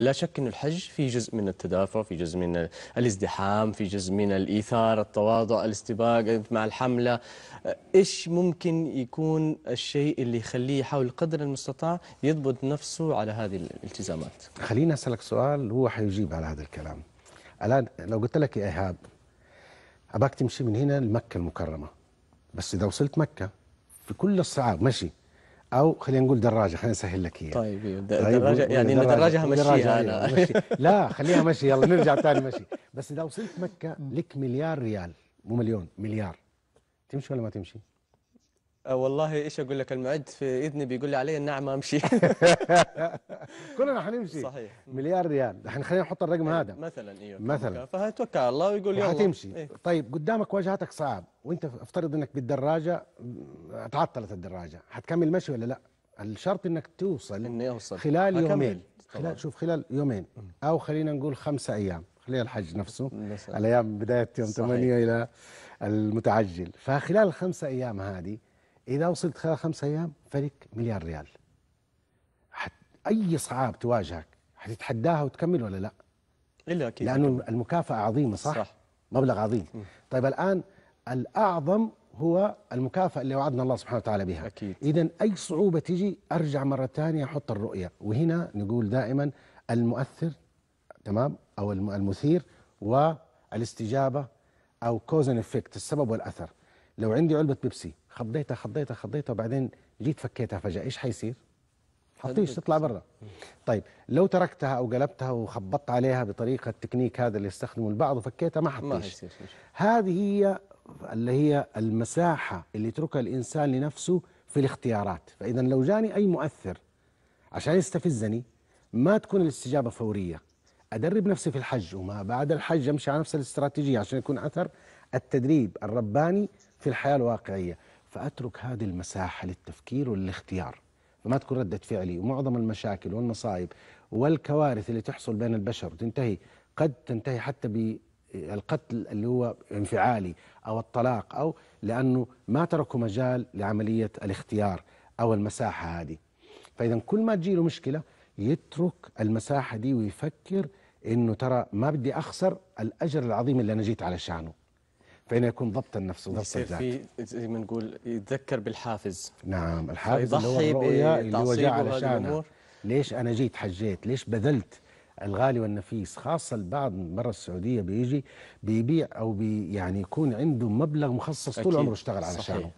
لا شك أن الحج في جزء من التدافع في جزء من الازدحام في جزء من الإيثار التواضع الاستباق مع الحملة إيش ممكن يكون الشيء اللي يخليه يحاول قدر المستطاع يضبط نفسه على هذه الالتزامات خليني أسألك سؤال هو حيجيب على هذا الكلام الآن لو قلت لك يا إيهاب أباك تمشي من هنا لمكة المكرمة بس إذا وصلت مكة في كل الصعاب مشي او خلينا نقول دراجه خلينا نسهل لك اياها طيب, إيه، طيب، دراجه يعني ان دراجه همشيها انا أيوة، مشي. لا خليها مشي يلا نرجع ثاني مشي بس اذا وصلت مكه لك مليار ريال مو مليون مليار تمشي ولا ما تمشي؟ آه، والله ايش اقول لك المعد في اذني بيقول لي علي النعم امشي كلنا حنمشي صحيح مليار ريال احنا خلينا نحط الرقم يعني هذا مثلا ايوه مثلا فهتوكل على الله ويقول يلا حتمشي إيه؟ طيب قدامك واجهتك صعب وانت افترض انك بالدراجه تعطلت الدراجه حتكمل مشي ولا لا الشرط انك توصل اني اوصل خلال يومين خلال شوف خلال يومين او خلينا نقول خمسة ايام خليها الحج نفسه الايام بدايه يوم صحيح. 8 الى المتعجل فخلال الخمسة ايام هذه اذا وصلت خلال خمسة ايام فرق مليار ريال حت اي صعاب تواجهك حتتحداها وتكمل ولا لا؟ الا اكيد لانه المكافاه عظيمه صح؟ صح مبلغ عظيم م. طيب الان الاعظم هو المكافاه اللي وعدنا الله سبحانه وتعالى بها اكيد اذا اي صعوبه تجي ارجع مره ثانيه احط الرؤيه وهنا نقول دائما المؤثر تمام او المثير والاستجابه او كوزن افكت السبب والاثر لو عندي علبه بيبسي خضيتها خضيتها خضيتها وبعدين جيت فكيتها فجاه ايش حيصير؟ حطيش تطلع برا طيب لو تركتها او قلبتها وخبطت عليها بطريقه التكنيك هذا اللي يستخدمه البعض وفكيتها ما حطيش هذه هي اللي هي المساحه اللي يتركها الانسان لنفسه في الاختيارات فاذا لو جاني اي مؤثر عشان يستفزني ما تكون الاستجابه فوريه ادرب نفسي في الحج وما بعد الحج امشي على نفس الاستراتيجيه عشان يكون اثر التدريب الرباني في الحياه الواقعيه فأترك هذه المساحة للتفكير والاختيار فما تكون ردة فعلي ومعظم المشاكل والمصائب والكوارث اللي تحصل بين البشر تنتهي قد تنتهي حتى بالقتل اللي هو انفعالي أو الطلاق أو لأنه ما تركوا مجال لعملية الاختيار أو المساحة هذه فإذا كل ما تجيله مشكلة يترك المساحة دي ويفكر أنه ترى ما بدي أخسر الأجر العظيم اللي أنا جيت علشانه فإنه يكون ضبط النفس وضبط الذات في زي ما نقول يتذكر بالحافز نعم الحافز اللي هو الرؤية اللي هو جاء شانه ليش أنا جيت حجيت ليش بذلت الغالي والنفيس خاصة البعض برا السعودية بيجي بيبيع أو بي يعني يكون عنده مبلغ مخصص طول عمره اشتغل علشانه